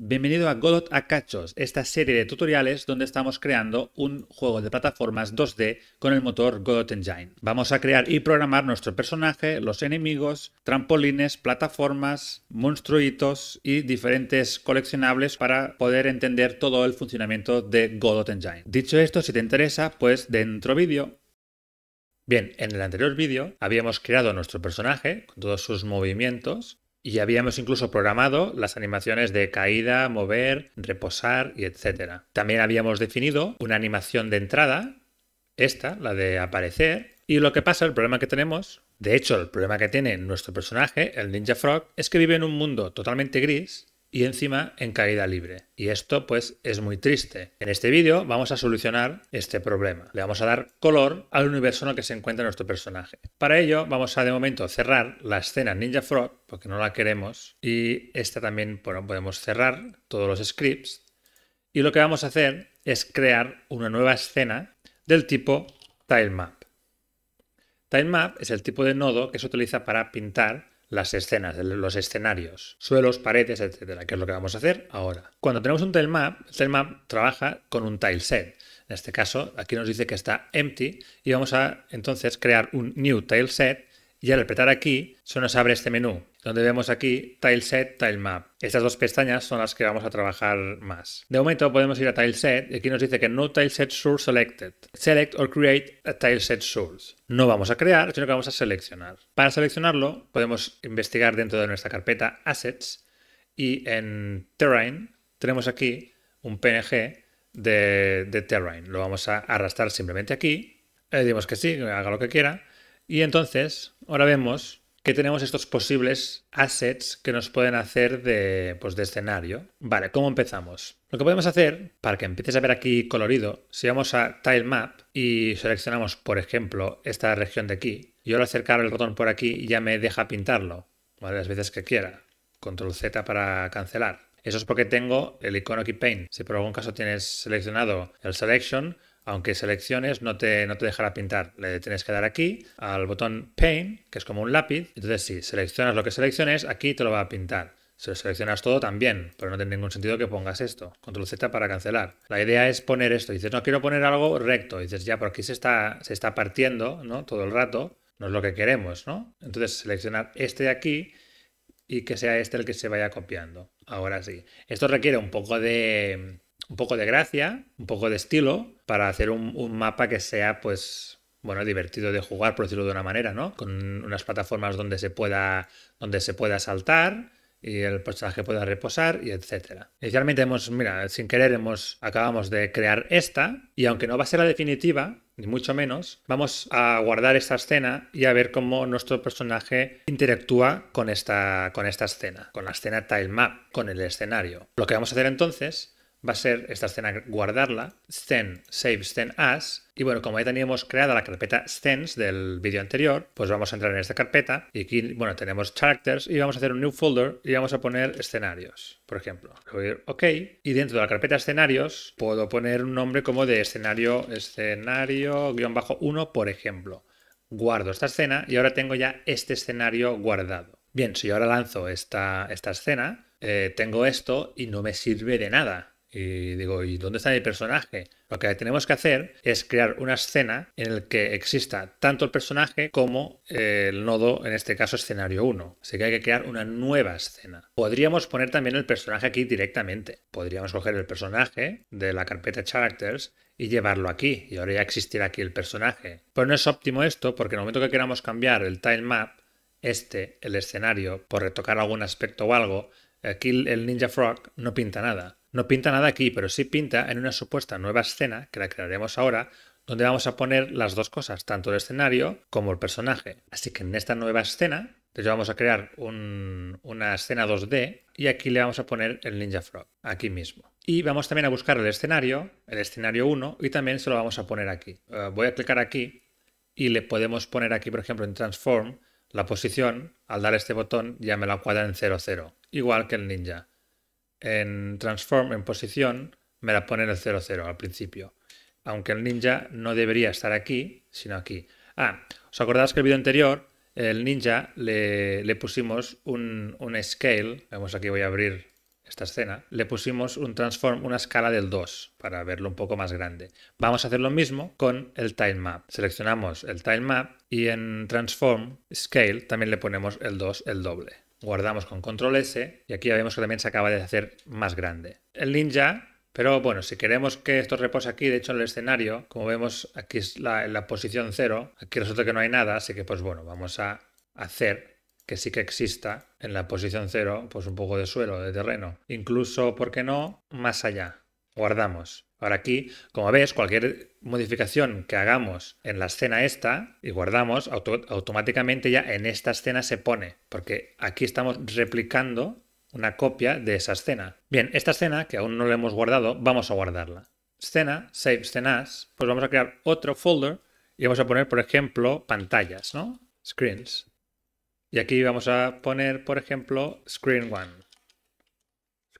Bienvenido a Godot a Cachos, esta serie de tutoriales donde estamos creando un juego de plataformas 2D con el motor Godot Engine. Vamos a crear y programar nuestro personaje, los enemigos, trampolines, plataformas, monstruitos y diferentes coleccionables para poder entender todo el funcionamiento de Godot Engine. Dicho esto, si te interesa, pues dentro vídeo Bien, en el anterior vídeo habíamos creado nuestro personaje con todos sus movimientos y habíamos incluso programado las animaciones de caída, mover, reposar y etc. También habíamos definido una animación de entrada, esta, la de aparecer, y lo que pasa, el problema que tenemos, de hecho el problema que tiene nuestro personaje, el Ninja Frog, es que vive en un mundo totalmente gris y encima en caída libre. Y esto pues es muy triste. En este vídeo vamos a solucionar este problema. Le vamos a dar color al universo en el que se encuentra nuestro personaje. Para ello vamos a de momento cerrar la escena Ninja Frog porque no la queremos y esta también podemos cerrar todos los scripts y lo que vamos a hacer es crear una nueva escena del tipo tilemap. Tilemap es el tipo de nodo que se utiliza para pintar las escenas, los escenarios, suelos, paredes, etcétera, que es lo que vamos a hacer ahora. Cuando tenemos un tilemap, el tilemap trabaja con un tileset. En este caso, aquí nos dice que está empty y vamos a entonces crear un new tileset y al apretar aquí se nos abre este menú donde vemos aquí Tileset, Tilemap. Estas dos pestañas son las que vamos a trabajar más. De momento podemos ir a Tileset y aquí nos dice que no Tileset Source Selected. Select or create a Tileset Source. No vamos a crear, sino que vamos a seleccionar. Para seleccionarlo podemos investigar dentro de nuestra carpeta Assets y en Terrain tenemos aquí un PNG de, de Terrain. Lo vamos a arrastrar simplemente aquí. Le eh, que sí, que haga lo que quiera. Y entonces, ahora vemos que tenemos estos posibles assets que nos pueden hacer de, pues, de escenario. Vale, ¿cómo empezamos? Lo que podemos hacer, para que empieces a ver aquí colorido, si vamos a Tile Map y seleccionamos, por ejemplo, esta región de aquí, yo lo acercar el botón por aquí ya me deja pintarlo, ¿vale? Las veces que quiera. Control Z para cancelar. Eso es porque tengo el icono aquí Paint. Si por algún caso tienes seleccionado el Selection, aunque selecciones, no te, no te dejará pintar. Le tienes que dar aquí al botón Paint, que es como un lápiz. Entonces, si seleccionas lo que selecciones, aquí te lo va a pintar. Si seleccionas todo también, pero no tiene ningún sentido que pongas esto. Control Z para cancelar. La idea es poner esto. Dices, no quiero poner algo recto. Dices, ya, por aquí se está, se está partiendo ¿no? todo el rato. No es lo que queremos, ¿no? Entonces, seleccionar este de aquí y que sea este el que se vaya copiando. Ahora sí. Esto requiere un poco de, un poco de gracia, un poco de estilo, para hacer un, mapa que sea, pues, bueno, divertido de jugar, por decirlo de una manera, ¿no? Con unas plataformas donde se pueda, donde se pueda saltar, y el personaje pueda reposar y etcétera. Inicialmente hemos, mira, sin querer hemos acabamos de crear esta y aunque no va a ser la definitiva, ni mucho menos, vamos a guardar esta escena y a ver cómo nuestro personaje interactúa con esta con esta escena, con la escena tilemap, con el escenario. Lo que vamos a hacer entonces va a ser esta escena guardarla, scene save scene as, y bueno, como ya teníamos creada la carpeta Scenes del vídeo anterior, pues vamos a entrar en esta carpeta y aquí, bueno, tenemos characters y vamos a hacer un new folder y vamos a poner escenarios, por ejemplo. Voy a OK y dentro de la carpeta escenarios puedo poner un nombre como de escenario, escenario, guión bajo 1, por ejemplo. Guardo esta escena y ahora tengo ya este escenario guardado. Bien, si yo ahora lanzo esta, esta escena, eh, tengo esto y no me sirve de nada y digo, ¿y dónde está mi personaje? Lo que tenemos que hacer es crear una escena en la que exista tanto el personaje como el nodo, en este caso escenario 1. Así que hay que crear una nueva escena. Podríamos poner también el personaje aquí directamente. Podríamos coger el personaje de la carpeta characters y llevarlo aquí. Y ahora ya existirá aquí el personaje. Pero no es óptimo esto porque en el momento que queramos cambiar el tilemap, este, el escenario, por retocar algún aspecto o algo, aquí el Ninja Frog no pinta nada. No pinta nada aquí, pero sí pinta en una supuesta nueva escena que la crearemos ahora, donde vamos a poner las dos cosas, tanto el escenario como el personaje. Así que en esta nueva escena, de pues vamos a crear una escena 2D y aquí le vamos a poner el Ninja Frog, aquí mismo. Y vamos también a buscar el escenario, el escenario 1, y también se lo vamos a poner aquí. Eh, voy a clicar aquí y le podemos poner aquí, por ejemplo, en Transform, la posición, al dar este botón ya me la cuadra en 0, 0, igual que el Ninja en transform en posición me la pone en el 0-0 al principio. Aunque el ninja no debería estar aquí, sino aquí. Ah, ¿os acordáis que el vídeo anterior, el ninja, le, pusimos un, un, scale, vemos aquí voy a abrir esta escena, le pusimos un transform, una escala del 2 para verlo un poco más grande. Vamos a hacer lo mismo con el time map. Seleccionamos el time map y en transform scale también le ponemos el 2, el doble guardamos con control S y aquí ya vemos que también se acaba de hacer más grande. El ninja, pero bueno, si queremos que esto repose aquí, de hecho en el escenario, como vemos aquí es la, en la posición 0, aquí resulta que no hay nada, así que pues bueno, vamos a hacer que sí que exista en la posición 0, pues un poco de suelo, de terreno, incluso, ¿por qué no?, más allá guardamos. Ahora aquí, como ves, cualquier modificación que hagamos en la escena esta y guardamos, automáticamente ya en esta escena se pone, porque aquí estamos replicando una copia de esa escena. Bien, esta escena, que aún no la hemos guardado, vamos a guardarla. Escena, save escenas, pues vamos a crear otro folder y vamos a poner, por ejemplo, pantallas, ¿no? Screens. Y aquí vamos a poner, por ejemplo, screen one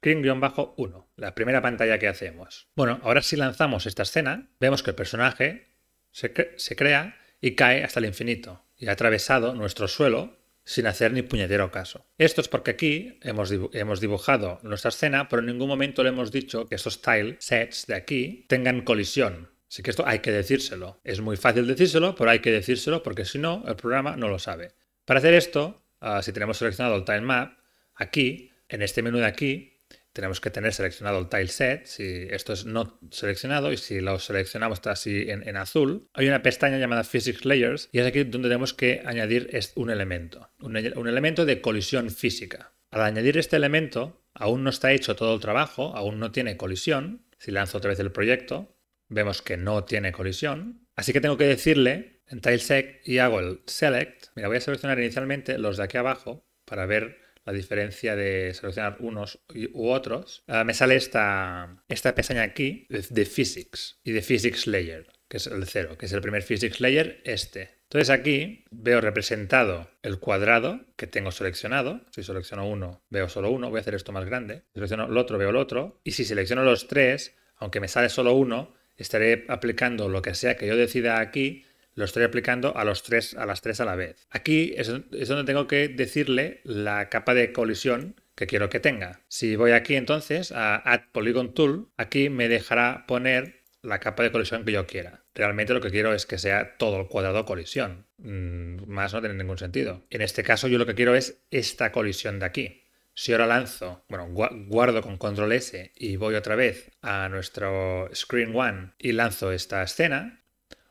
Screen-1, la primera pantalla que hacemos. Bueno, ahora si lanzamos esta escena, vemos que el personaje se, crea y cae hasta el infinito y ha atravesado nuestro suelo sin hacer ni puñetero caso. Esto es porque aquí hemos, dibujado nuestra escena, pero en ningún momento le hemos dicho que estos tile sets de aquí tengan colisión. Así que esto hay que decírselo. Es muy fácil decírselo, pero hay que decírselo porque si no, el programa no lo sabe. Para hacer esto, ah, si tenemos seleccionado el tilemap, aquí, en este menú de aquí, tenemos que tener seleccionado el tileset. Si esto es no seleccionado y si lo seleccionamos está así en, azul, hay una pestaña llamada Physics Layers y es aquí donde tenemos que añadir un elemento, un, elemento de colisión física. Al añadir este elemento, aún no está hecho todo el trabajo, aún no tiene colisión. Si lanzo otra vez el proyecto, vemos que no tiene colisión. Así que tengo que decirle en tileset y hago el select. Mira, voy a seleccionar inicialmente los de aquí abajo para ver la diferencia de seleccionar unos u otros, ah, me sale esta, esta pestaña aquí de, Physics y de Physics Layer, que es el cero, que es el primer Physics Layer, este. Entonces aquí veo representado el cuadrado que tengo seleccionado. Si selecciono uno, veo solo uno. Voy a hacer esto más grande. Si selecciono el otro, veo el otro. Y si selecciono los tres, aunque me sale solo uno, estaré aplicando lo que sea que yo decida aquí lo estoy aplicando a, los tres, a las tres a la vez. Aquí es, donde tengo que decirle la capa de colisión que quiero que tenga. Si voy aquí entonces a Add Polygon Tool, aquí me dejará poner la capa de colisión que yo quiera. Realmente lo que quiero es que sea todo el cuadrado colisión. Mm, más no tiene ningún sentido. En este caso yo lo que quiero es esta colisión de aquí. Si ahora lanzo, bueno, guardo con control S y voy otra vez a nuestro Screen One y lanzo esta escena,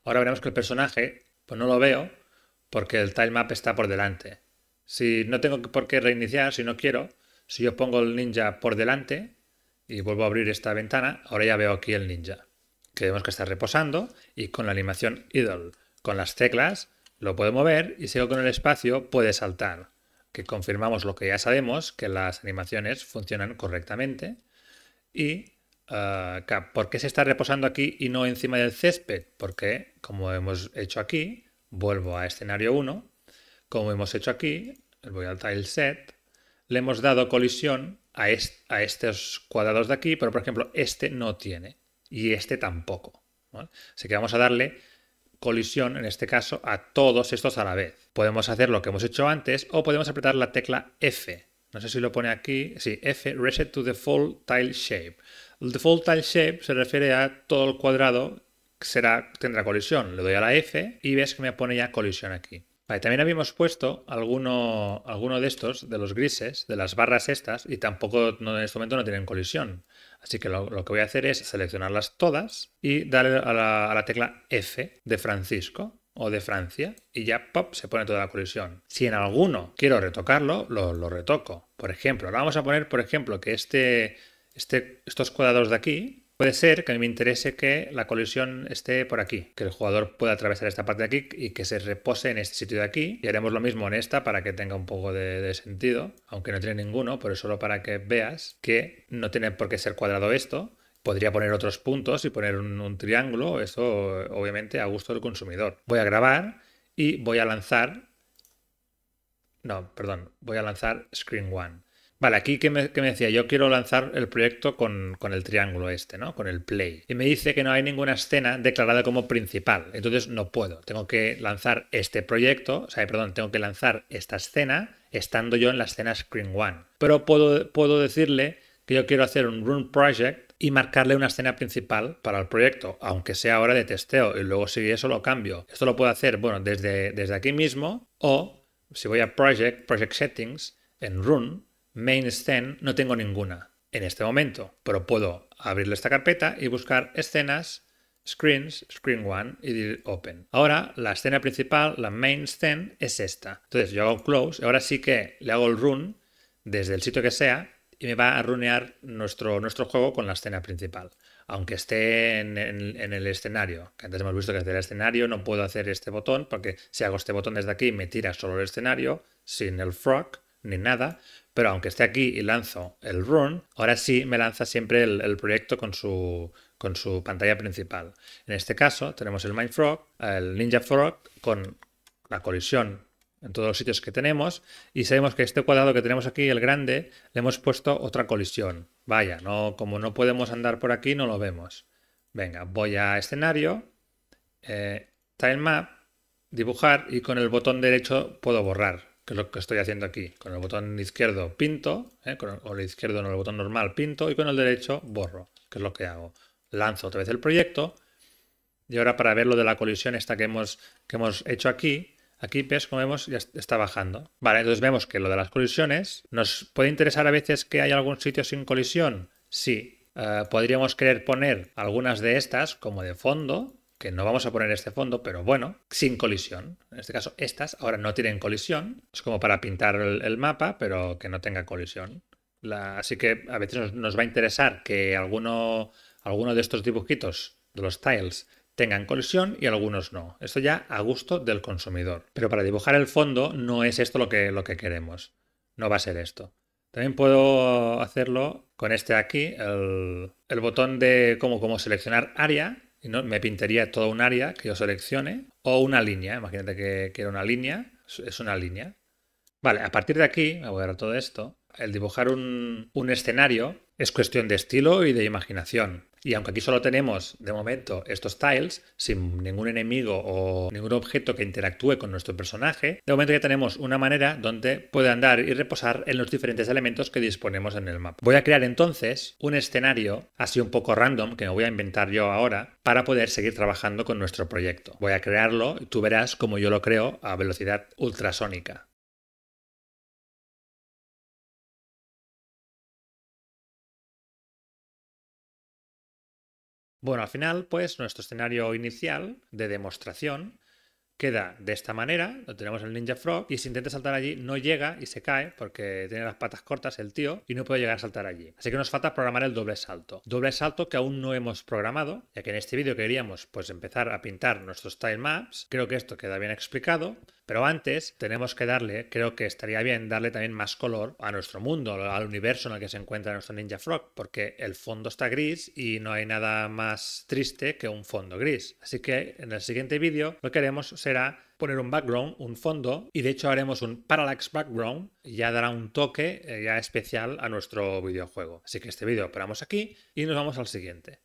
Ahora veremos que el personaje, pues no lo veo, porque el tilemap está por delante. Si no tengo por qué reiniciar, si no quiero, si yo pongo el ninja por delante y vuelvo a abrir esta ventana, ahora ya veo aquí el ninja, que vemos que está reposando y con la animación idle, con las teclas, lo puedo mover y sigo con el espacio puede saltar, que confirmamos lo que ya sabemos, que las animaciones funcionan correctamente y Ah, ¿Por qué se está reposando aquí y no encima del césped? Porque, como hemos hecho aquí, vuelvo a escenario 1, como hemos hecho aquí, voy al tile set, le hemos dado colisión a, estos cuadrados de aquí, pero por ejemplo este no tiene y este tampoco. Así que vamos a darle colisión, en este caso, a todos estos a la vez. Podemos hacer lo que hemos hecho antes o podemos apretar la tecla F. No sé si lo pone aquí, sí, F, Reset to the full Tile Shape. El default tile shape se refiere a todo el cuadrado que será, tendrá colisión. Le doy a la F y ves que me pone ya colisión aquí. también habíamos puesto alguno, de estos, de los grises, de las barras estas, y tampoco en este momento no tienen colisión. Así que lo, que voy a hacer es seleccionarlas todas y darle a la, tecla F de Francisco o de Francia y ya pop se pone toda la colisión. Si en alguno quiero retocarlo, lo, lo retoco. Por ejemplo, ahora vamos a poner, por ejemplo, que este este, estos cuadrados de aquí, Puede ser que me interese que la colisión esté por aquí, que el jugador pueda atravesar esta parte de aquí y que se repose en este sitio de aquí. Y haremos lo mismo en esta para que tenga un poco de, sentido, aunque no tiene ninguno, pero solo para que veas que no tiene por qué ser cuadrado esto. Podría poner otros puntos y poner un, triángulo, eso obviamente a gusto del consumidor. Voy a grabar y voy a lanzar... No, perdón, voy a lanzar Screen One. Vale, aquí que me, decía, yo quiero lanzar el proyecto con, el triángulo este, ¿no? Con el play. Y me dice que no hay ninguna escena declarada como principal. Entonces no puedo. Tengo que lanzar este proyecto, o sea, perdón, tengo que lanzar esta escena estando yo en la escena Screen One. Pero puedo, puedo decirle que yo quiero hacer un Run Project y marcarle una escena principal para el proyecto, aunque sea ahora de testeo y luego si eso lo cambio. Esto lo puedo hacer, bueno, desde, desde aquí mismo o si voy a Project, Project Settings, en Run, main scene no tengo ninguna en este momento, pero puedo abrirle esta carpeta y buscar escenas, screens, screen one y open. Ahora la escena principal, la main scene, es esta. Entonces yo hago close, ahora sí que le hago el run desde el sitio que sea y me va a runear nuestro, nuestro juego con la escena principal aunque esté en, en, el escenario. Que antes hemos visto que desde el escenario no puedo hacer este botón, porque si hago este botón desde aquí me tira solo el escenario, sin el frog ni nada. Pero aunque esté aquí y lanzo el run, ahora sí me lanza siempre el, proyecto con su, pantalla principal. En este caso tenemos el Mindfrog, el Ninja Frog con la colisión en todos los sitios que tenemos y sabemos que este cuadrado que tenemos aquí, el grande, le hemos puesto otra colisión. Vaya, no, como no podemos andar por aquí no lo vemos. Venga, voy a escenario, eh, Time Map, dibujar y con el botón derecho puedo borrar que es lo que estoy haciendo aquí. Con el botón izquierdo pinto, ¿eh? con el, izquierdo no, el botón normal pinto y con el derecho borro, que es lo que hago. Lanzo otra vez el proyecto y ahora para ver lo de la colisión esta que hemos, que hemos hecho aquí, aquí ves como vemos ya está bajando. Vale, entonces vemos que lo de las colisiones nos puede interesar a veces que hay algún sitio sin colisión. Sí, eh, podríamos querer poner algunas de estas como de fondo que no vamos a poner este fondo, pero bueno, sin colisión. En este caso, estas ahora no tienen colisión. Es como para pintar el, mapa, pero que no tenga colisión. así que a veces nos, va a interesar que alguno, alguno de estos dibujitos, de los tiles, tengan colisión y algunos no. Esto ya a gusto del consumidor. Pero para dibujar el fondo no es esto lo que, lo que queremos. No va a ser esto. También puedo hacerlo con este aquí, el, botón de cómo cómo seleccionar área, me pintaría toda un área que yo seleccione o una línea. Imagínate que, era una línea. Es una línea. Vale, a partir de aquí, me voy a dar todo esto. El dibujar un escenario es cuestión de estilo y de imaginación. Y aunque aquí solo tenemos de momento estos tiles, sin ningún enemigo o ningún objeto que interactúe con nuestro personaje, de momento ya tenemos una manera donde puede andar y reposar en los diferentes elementos que disponemos en el mapa. Voy a crear entonces un escenario así un poco random que me voy a inventar yo ahora para poder seguir trabajando con nuestro proyecto. Voy a crearlo y tú verás como yo lo creo a velocidad ultrasónica. Bueno, al final, pues nuestro escenario inicial de demostración queda de esta manera, lo tenemos el Ninja Frog y si intenta saltar allí no llega y se cae porque tiene las patas cortas el tío y no puede llegar a saltar allí. Así que nos falta programar el doble salto. Doble salto que aún no hemos programado, ya que en este vídeo queríamos pues empezar a pintar nuestros tilemaps, maps. Creo que esto queda bien explicado. Pero antes tenemos que darle, creo que estaría bien darle también más color a nuestro mundo, al universo en el que se encuentra nuestro Ninja Frog, porque el fondo está gris y no hay nada más triste que un fondo gris. Así que en el siguiente vídeo lo que haremos será poner un background, un fondo, y de hecho haremos un parallax background, ya dará un toque eh, ya especial a nuestro videojuego. Así que este vídeo esperamos aquí y nos vamos al siguiente.